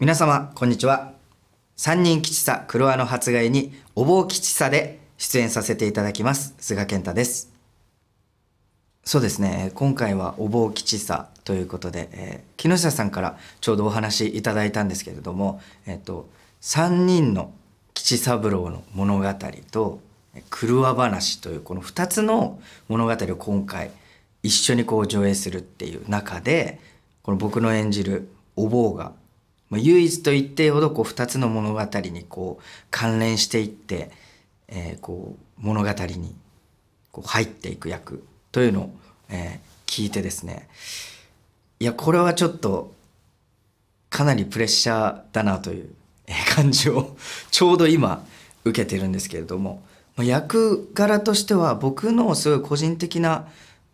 皆様、こんにちは。三人吉さ黒輪の発害に、お坊吉さで出演させていただきます、菅健太です。そうですね、今回はお坊吉さということで、えー、木下さんからちょうどお話しいただいたんですけれども、えっ、と、三人の吉三郎の物語と、狂わ話というこの二つの物語を今回一緒にこう上映するっていう中でこの僕の演じるお坊がまあ、唯一と言ってほどこう2つの物語にこう関連していって、えー、こう物語にこう入っていく役というのを、えー、聞いてですねいやこれはちょっとかなりプレッシャーだなという感じをちょうど今受けてるんですけれども役柄としては僕のすごい個人的な、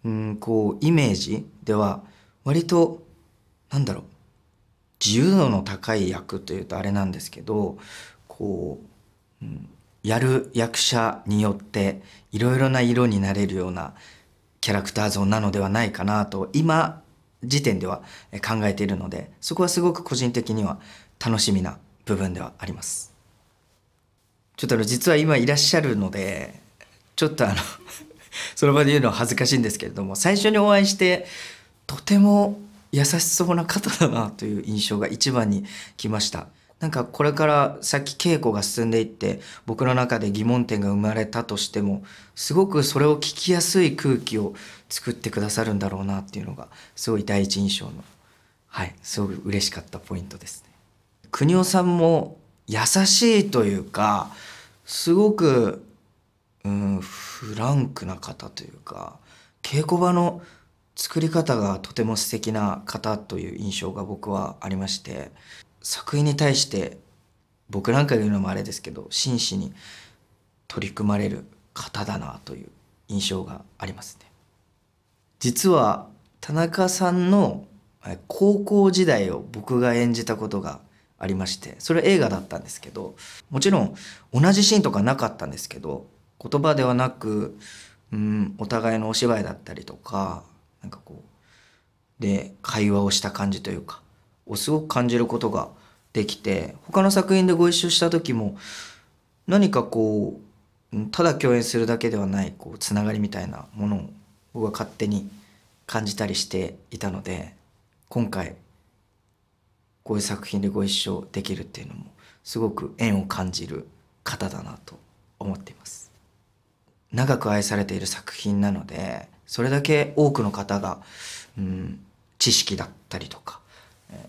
うん、こうイメージでは割となんだろう自由度の高い役というとあれなんですけどこう、うん、やる役者によっていろいろな色になれるようなキャラクター像なのではないかなと今時点では考えているのでそこはすごく個人的には楽しみな部分ではあります。ちょっとあの実は今いらっしゃるのでちょっとあの その場で言うのは恥ずかしいんですけれども最初にお会いしてとても優しそうな方だなという印象が一番に来ました。なんかこれから先稽古が進んでいって僕の中で疑問点が生まれたとしてもすごくそれを聞きやすい空気を作ってくださるんだろうなっていうのがすごい第一印象のはいすごく嬉しかったポイントですね。国尾さんも優しいというかすごくうんフランクな方というか稽古場の作り方がとても素敵な方という印象が僕はありまして作品に対して僕なんか言うのもあれですけど真摯に取り組まれる方だなという印象がありますね。実は田中さんの高校時代を僕が演じたことがありましてそれは映画だったんですけどもちろん同じシーンとかなかったんですけど言葉ではなく、うん、お互いのお芝居だったりとかなんかこうで会話をした感じというかをすごく感じることができて他の作品でご一緒した時も何かこうただ共演するだけではないこうつながりみたいなものを僕は勝手に感じたりしていたので今回こういう作品でご一緒できるっていうのもすごく縁を感じる方だなと思っています長く愛されている作品なのでそれだけ多くの方が、うん、知識だったりとか、えー、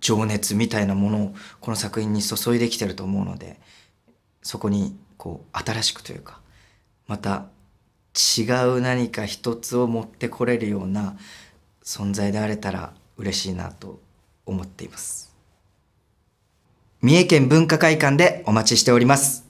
情熱みたいなものをこの作品に注いできてると思うのでそこにこう新しくというかまた違う何か一つを持ってこれるような存在であれたら嬉しいなと思っています三重県文化会館でお待ちしております